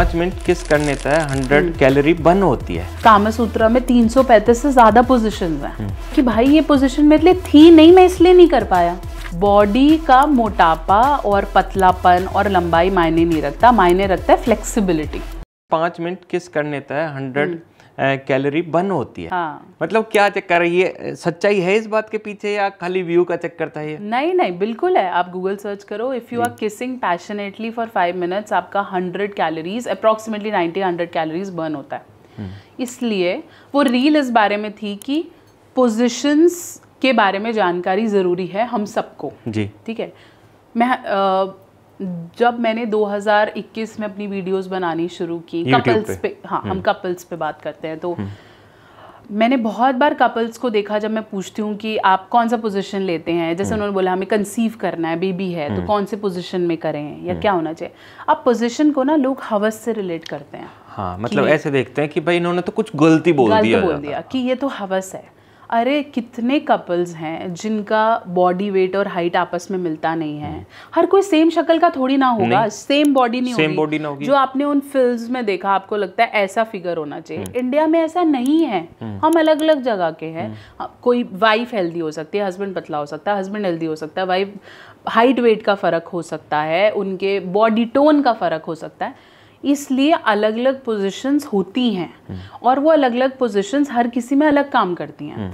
पाँच मिनट किस करने तय हंड्रेड हम्म। कैलोरी बर्न होती है कामसूत्रा में तीन सौ पैंतीस से ज्यादा पोजिशन है हम्म। कि भाई ये पोजिशन मेरे लिए थी नहीं मैं इसलिए नहीं कर पाया बॉडी का मोटापा और पतलापन और लंबाई मायने नहीं रखता मायने रखता है फ्लेक्सिबिलिटी पाँच मिनट किस करने तय हंड्रेड हम्म। कैलोरी बर्न होती है हाँ। मतलब क्या चक्कर है ये सच्चाई है इस बात के पीछे या खाली व्यू का चक्कर था ये नहीं नहीं बिल्कुल है आप गूगल सर्च करो if you are kissing passionately for five minutes आपका hundred calories approximately ninety hundred calories burn होता है हम्म। इसलिए वो रील इस बारे में थी कि पोजिशंस के बारे में जानकारी ज़रूरी है हम सबको जी ठीक है मैं आ, जब मैंने 2021 में अपनी वीडियोस बनानी शुरू की कपल्स पे, पे हाँ हम कपल्स हम्म। पे बात करते हैं तो हम्म। मैंने बहुत बार कपल्स को देखा जब मैं पूछती हूँ कि आप कौन सा पोजीशन लेते हैं जैसे हम्म। उन्होंने बोला हमें कंसीव करना है बेबी है तो कौन से पोजीशन में करें या क्या होना चाहिए अब पोजीशन को ना लोग हवस से रिलेट करते हैं हाँ मतलब ऐसे देखते हैं कि भाई इन्होंने तो कुछ गलती बोल दिया बोल दिया कि ये तो हवस है अरे कितने कपल्स हैं जिनका बॉडी वेट और हाइट आपस में मिलता नहीं है हम्म। हर कोई सेम शक्ल का थोड़ी ना होगा सेम बॉडी नहीं सेम बॉडी ना होगी जो आपने उन फिल्म्स में देखा आपको लगता है ऐसा फिगर होना चाहिए इंडिया हम्म। में ऐसा नहीं है हम्म। हम अलग अलग जगह के हैं हाँ, कोई वाइफ हेल्दी हो सकती है हस्बैंड पतला हो सकता है हस्बैंड हेल्दी हो सकता है वाइफ हाइट वेट का फ़र्क हो सकता है उनके बॉडी टोन का फ़र्क हो सकता है इसलिए अलग अलग पोजीशंस होती हैं और वो अलग अलग पोजीशंस हर किसी में अलग काम करती हैं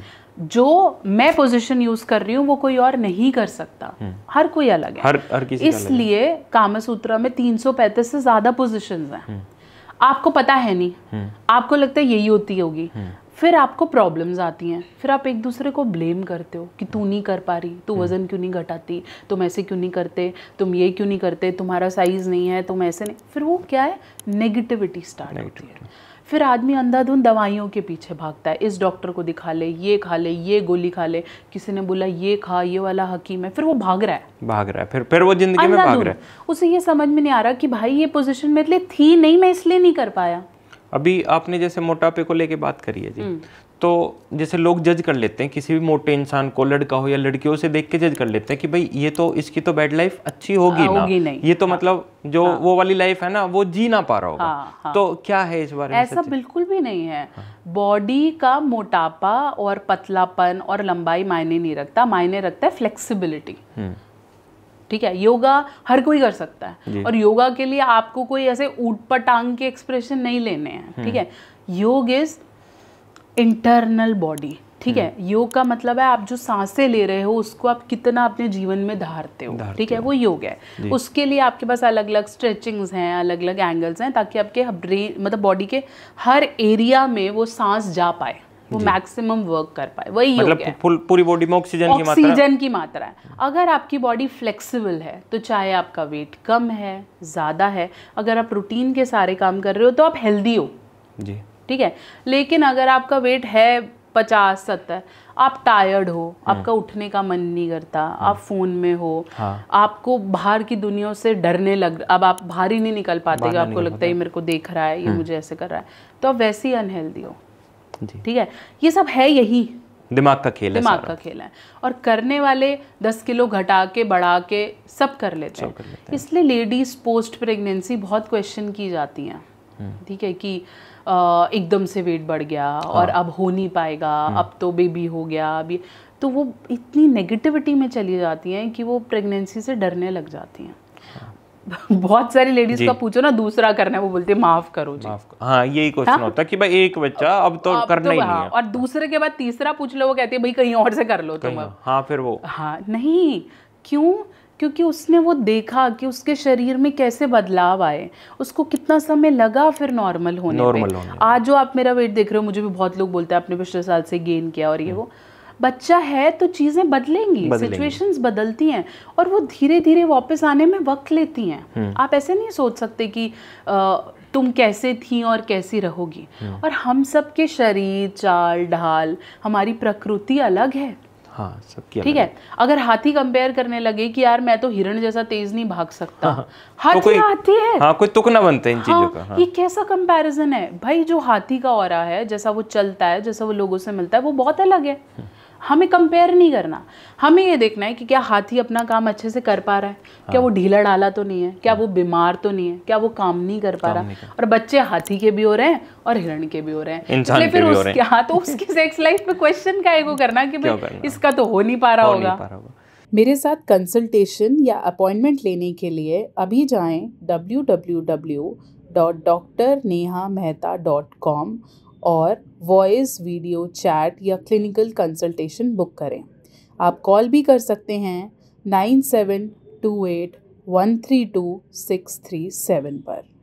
जो मैं पोजीशन यूज कर रही हूँ वो कोई और नहीं कर सकता हर कोई अलग है हर, हर किसी इसलिए कामसूत्रा में 335 से ज्यादा पोजिशन हैं हम्म। आपको पता है नहीं हम्म। आपको लगता है यही होती होगी हम्म। फिर आपको प्रॉब्लम्स आती हैं फिर आप एक दूसरे को ब्लेम करते हो कि तू नहीं कर पा रही तू हम्म। वज़न क्यों नहीं घटाती तुम ऐसे क्यों नहीं करते तुम ये क्यों नहीं करते तुम्हारा साइज़ नहीं है तुम ऐसे नहीं फिर वो क्या है नेगेटिविटी स्टार्ट होती है फिर आदमी अंधाधुन दवाइयों के पीछे भागता है इस डॉक्टर को दिखा ले ये खा ले ये गोली खा ले किसी ने बोला ये खा ये वाला हकीम है फिर वो भाग रहा है भाग रहा है फिर फिर वो जिंदगी में भाग रहा है उसे ये समझ में नहीं आ रहा कि भाई ये पोजीशन मेरे लिए थी नहीं मैं इसलिए नहीं कर पाया अभी आपने जैसे मोटापे को लेके बात करी है जी हम्म। तो जैसे लोग जज कर लेते हैं किसी भी मोटे इंसान को लड़का हो या लड़कियों से देख के जज कर लेते हैं कि भाई ये तो इसकी तो बैड लाइफ अच्छी हाँ, होगी ना नहीं। ये तो हाँ, मतलब जो हाँ, वो वाली लाइफ है ना वो जी ना पा रहा होगा हाँ, हाँ, तो क्या है इस बारे में ऐसा बिल्कुल भी नहीं है बॉडी हाँ। का मोटापा और पतलापन और लंबाई मायने नहीं रखता मायने रखता है फ्लेक्सीबिलिटी ठीक है योगा हर कोई कर सकता है और योगा के लिए आपको कोई ऐसे ऊट के एक्सप्रेशन नहीं लेने हैं ठीक हम्म। है योग इज इंटरनल बॉडी ठीक है हम्म। योग का मतलब है आप जो सांसें ले रहे हो उसको आप कितना अपने जीवन में धारते हो ठीक है वो योग है उसके लिए आपके पास अलग अलग स्ट्रेचिंग्स हैं अलग अलग एंगल्स हैं ताकि आपके ब्रेन मतलब बॉडी के हर एरिया में वो सांस जा पाए वो मैक्सिमम वर्क कर पाए वही मतलब हो गया पूरी बॉडी में ऑक्सीजन की मात्रा ऑक्सीजन की मात्रा है अगर आपकी बॉडी फ्लेक्सिबल है तो चाहे आपका वेट कम है ज़्यादा है अगर आप रूटीन के सारे काम कर रहे हो तो आप हेल्दी हो जी ठीक है लेकिन अगर आपका वेट है पचास सत्तर आप टायर्ड हो हम्म। आपका उठने का मन नहीं करता हम्म। आप फोन में हो हाँ। आपको बाहर की दुनिया से डरने लग अब आप बाहर ही नहीं निकल पाते आपको लगता है ये मेरे को देख रहा है ये हम्म। मुझे ऐसे कर रहा है तो आप वैसे ही अनहेल्दी हो ठीक है ये सब है यही दिमाग का खेल दिमाग है दिमाग का खेल है और करने वाले दस किलो घटा के बढ़ा के सब कर लेते हैं, हैं। इसलिए लेडीज पोस्ट प्रेगनेंसी बहुत क्वेश्चन की जाती हैं हम्म। ठीक है कि एकदम से वेट बढ़ गया और हाँ। अब हो नहीं पाएगा हम्म। अब तो बेबी हो गया अभी तो वो इतनी नेगेटिविटी में चली जाती हैं कि वो प्रेगनेंसी से डरने लग जाती हैं हाँ। बहुत सारी लेडीज का पूछो ना दूसरा करना है वो बोलते माफ करो जी माफ कर। हाँ यही हाँ? क्वेश्चन होता है कि भाई एक बच्चा अब तो अब तो करना तो ही हाँ, नहीं है और दूसरे के बाद तीसरा पूछ लो वो कहते हैं भाई कहीं और से कर लो तुम अब हाँ फिर वो हाँ नहीं क्यों क्योंकि उसने वो देखा कि उसके शरीर में कैसे बदलाव आए उसको कितना समय लगा फिर नॉर्मल होने नॉर्मल होने आज जो आप मेरा वेट देख रहे हो मुझे भी बहुत लोग बोलते हैं आपने पिछले साल से गेन किया और ये हम्म। वो बच्चा है तो चीज़ें बदलेंगी सिचुएशंस बदलती हैं और वो धीरे धीरे वापस आने में वक्त लेती हैं हम्म। आप ऐसे नहीं सोच सकते कि आ, तुम कैसे थी और कैसी रहोगी हम्म। और हम सब के शरीर चाल ढाल हमारी प्रकृति अलग है हाँ ठीक है अगर हाथी कंपेयर करने लगे कि यार मैं तो हिरण जैसा तेज नहीं भाग सकता हाँ, हाँ। तो हाथी तो हाथी है हाँ, कोई तुक ना बनते इन हाँ, का हाँ। ये कैसा कंपैरिजन है भाई जो हाथी का और है जैसा वो चलता है जैसा वो लोगों से मिलता है वो बहुत अलग है हम्म। हमें कंपेयर नहीं करना हमें ये देखना है कि क्या हाथी अपना काम अच्छे से कर पा रहा है हाँ। क्या वो हाँ। ढीला डाला तो नहीं है क्या हाँ। वो बीमार तो नहीं है क्या वो काम नहीं कर पा रहा और बच्चे हाथी के भी हो रहे हैं और हिरण के भी हो रहे हैं इसलिए फिर उसके हाँ तो उसकी सेक्स लाइफ में क्वेश्चन का एगो करना कि भाई इसका तो हो नहीं पा रहा होगा मेरे साथ कंसल्टेशन या अपॉइंटमेंट लेने के लिए अभी जाएं W W W dot doctor Neha Mehta dot com और वॉइस वीडियो चैट या क्लिनिकल कंसल्टेशन बुक करें आप कॉल भी कर सकते हैं nine seven two eight one three two six three seven पर